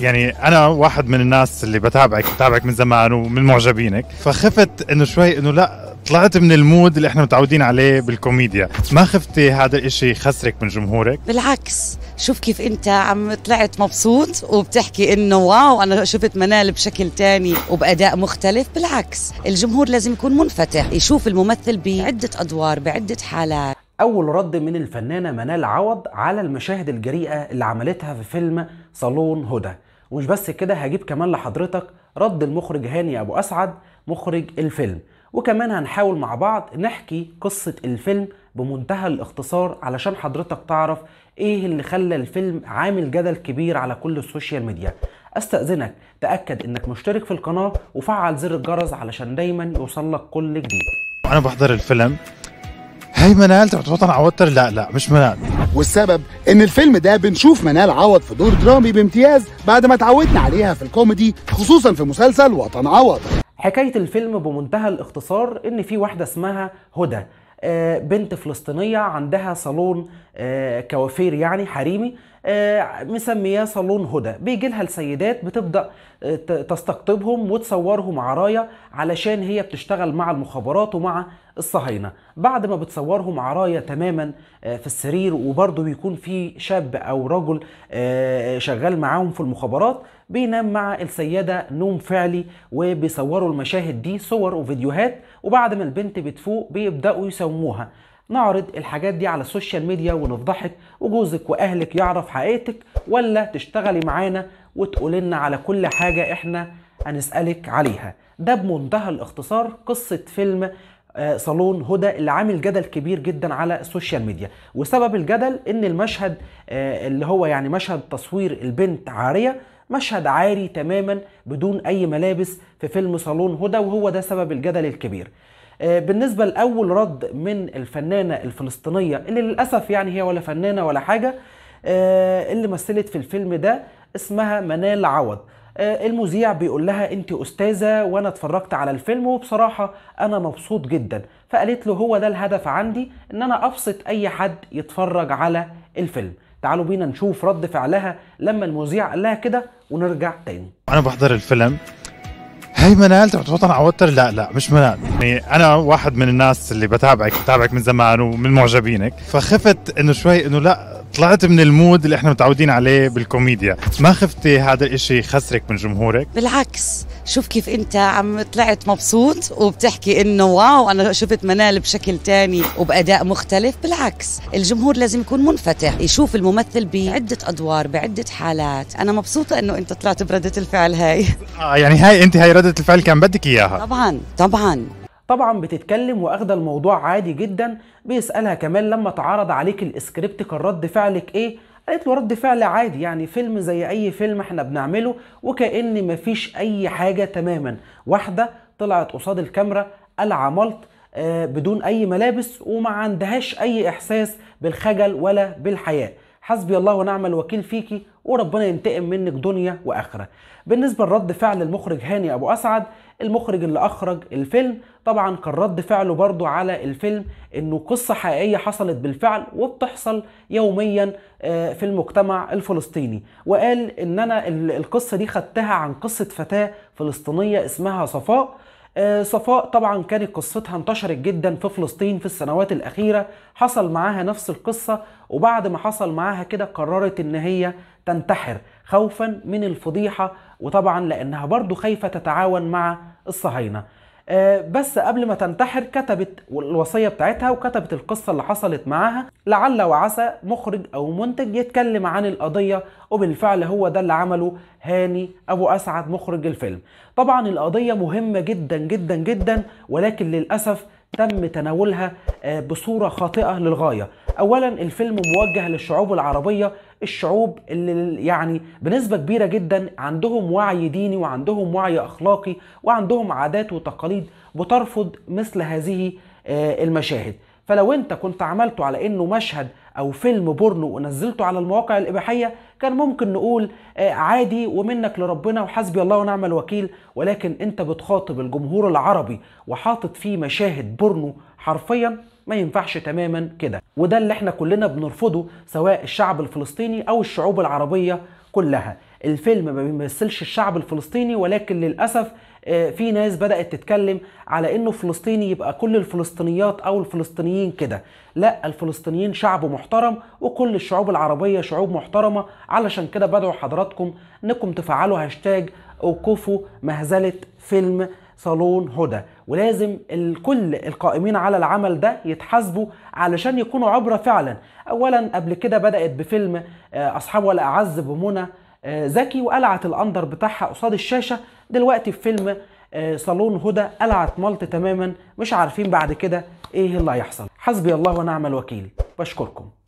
يعني انا واحد من الناس اللي بتابعك بتابعك من زمان ومن معجبينك فخفت انه شوي انه لا طلعت من المود اللي احنا متعودين عليه بالكوميديا ما خفتي هذا الاشي يخسرك من جمهورك بالعكس شوف كيف انت عم طلعت مبسوط وبتحكي انه واو انا شفت منال بشكل تاني وباداء مختلف بالعكس الجمهور لازم يكون منفتح يشوف الممثل بعده ادوار بعده حالات أول رد من الفنانة منال عوض على المشاهد الجريئة اللي عملتها في فيلم صالون هدى ومش بس كده هجيب كمان لحضرتك رد المخرج هاني ابو اسعد مخرج الفيلم وكمان هنحاول مع بعض نحكي قصة الفيلم بمنتهى الاختصار علشان حضرتك تعرف ايه اللي خلى الفيلم عامل جدل كبير على كل السوشيال ميديا استأذنك تأكد انك مشترك في القناة وفعل زر الجرس علشان دايما يوصلك كل جديد وانا بحضر الفيلم هاي منال تروح توطن عوتر لا لا مش منال والسبب ان الفيلم ده بنشوف منال عوض في دور درامي بامتياز بعد ما تعودنا عليها في الكوميدي خصوصا في مسلسل وطن عوض حكايه الفيلم بمنتهى الاختصار ان في واحده اسمها هدى آه، بنت فلسطينيه عندها صالون آه، كوافير يعني حريمي آه، مسمياه صالون هدى بيجي لها السيدات بتبدا تستقطبهم وتصورهم عرايا علشان هي بتشتغل مع المخابرات ومع الصهاينه بعد ما بتصورهم عرايا تماما في السرير وبرضه بيكون في شاب او رجل شغال معاهم في المخابرات بينام مع السيدة نوم فعلي وبيصوروا المشاهد دي صور وفيديوهات وبعد ما البنت بتفوق بيبدأوا يسموها نعرض الحاجات دي على السوشيال ميديا ونفضحك وجوزك واهلك يعرف حقيقتك ولا تشتغلي معانا وتقولي لنا على كل حاجه احنا هنسالك عليها ده بمنتهى الاختصار قصه فيلم آه، صالون هدى اللي عامل جدل كبير جدا على السوشيال ميديا وسبب الجدل ان المشهد آه، اللي هو يعني مشهد تصوير البنت عاريه مشهد عاري تماما بدون اي ملابس في فيلم صالون هدى وهو ده سبب الجدل الكبير آه، بالنسبة لأول رد من الفنانة الفلسطينية اللي للأسف يعني هي ولا فنانة ولا حاجة آه، اللي مثلت في الفيلم ده اسمها منال عوض آه، المذيع بيقول لها انت استاذه وانا اتفرجت على الفيلم وبصراحه انا مبسوط جدا فقالت له هو ده الهدف عندي ان انا ابسط اي حد يتفرج على الفيلم تعالوا بينا نشوف رد فعلها لما المذيع قال لها كده ونرجع تاني انا بحضر الفيلم هي منال تبعت وطن عوتر لا لا مش منال يعني انا واحد من الناس اللي بتابعك بتابعك من زمان ومن معجبينك فخفت انه شوي انه لا طلعت من المود اللي احنا متعودين عليه بالكوميديا ما خفتي هذا الاشي يخسرك من جمهورك بالعكس شوف كيف انت عم طلعت مبسوط وبتحكي انه واو انا شفت منال بشكل تاني وباداء مختلف بالعكس الجمهور لازم يكون منفتح يشوف الممثل بعده ادوار بعده حالات انا مبسوطه انه انت طلعت برده الفعل هاي آه يعني هاي انت هاي رده الفعل كان بدك اياها طبعا طبعا طبعا بتتكلم واخده الموضوع عادي جدا بيسالها كمان لما تعرض عليك الاسكريبت كان رد فعلك ايه قالت له رد فعل عادي يعني فيلم زي اي فيلم احنا بنعمله وكأن مفيش اي حاجه تماما واحده طلعت قصاد الكاميرا عملت آه، بدون اي ملابس وما عندهاش اي احساس بالخجل ولا بالحياه حسبي الله ونعم الوكيل فيكي وربنا ينتقم منك دنيا واخره بالنسبه لرد فعل المخرج هاني ابو اسعد المخرج اللي اخرج الفيلم طبعا كان رد فعله برضو على الفيلم انه قصه حقيقيه حصلت بالفعل وبتحصل يوميا آه، في المجتمع الفلسطيني وقال ان انا القصه دي خدتها عن قصه فتاه فلسطينيه اسمها صفاء آه، صفاء طبعا كانت قصتها انتشرت جدا في فلسطين في السنوات الأخيرة حصل معاها نفس القصة وبعد ما حصل معاها كده قررت إن هي تنتحر خوفا من الفضيحة وطبعا لأنها برضو خايفة تتعاون مع الصهاينة آه، بس قبل ما تنتحر كتبت الوصية بتاعتها وكتبت القصة اللي حصلت معاها لعل وعسى مخرج أو منتج يتكلم عن القضية وبالفعل هو ده اللي عمله هاني أبو أسعد مخرج الفيلم طبعا القضية مهمة جدا جدا جدا ولكن للأسف تم تناولها آه، بصورة خاطئة للغاية اولا الفيلم موجه للشعوب العربيه الشعوب اللي يعني بنسبه كبيره جدا عندهم وعي ديني وعندهم وعي اخلاقي وعندهم عادات وتقاليد بترفض مثل هذه آه، المشاهد فلو انت كنت عملته على انه مشهد او فيلم بورنو ونزلته على المواقع الاباحيه كان ممكن نقول آه، عادي ومنك لربنا وحسبي الله ونعم الوكيل ولكن انت بتخاطب الجمهور العربي وحاطط فيه مشاهد بورنو حرفيا ما ينفعش تماما كده وده اللي احنا كلنا بنرفضه سواء الشعب الفلسطيني او الشعوب العربيه كلها الفيلم ما بيمثلش الشعب الفلسطيني ولكن للاسف آه، في ناس بدات تتكلم على انه فلسطيني يبقى كل الفلسطينيات او الفلسطينيين كده لا الفلسطينيين شعب محترم وكل الشعوب العربيه شعوب محترمه علشان كده بدعو حضراتكم انكم تفعلوا هاشتاج اوقفوا مهزله فيلم صالون هدى ولازم الكل القائمين على العمل ده يتحاسبوا علشان يكونوا عبرة فعلا أولا قبل كده بدأت بفيلم آه، أصحاب ولا أعز بمنى آه، زكي وقلعت الأندر بتاعها قصاد الشاشة دلوقتي في فيلم آه، صالون هدى قلعت ملط تماما مش عارفين بعد كده ايه اللي هيحصل حسبي الله ونعم الوكيل بشكركم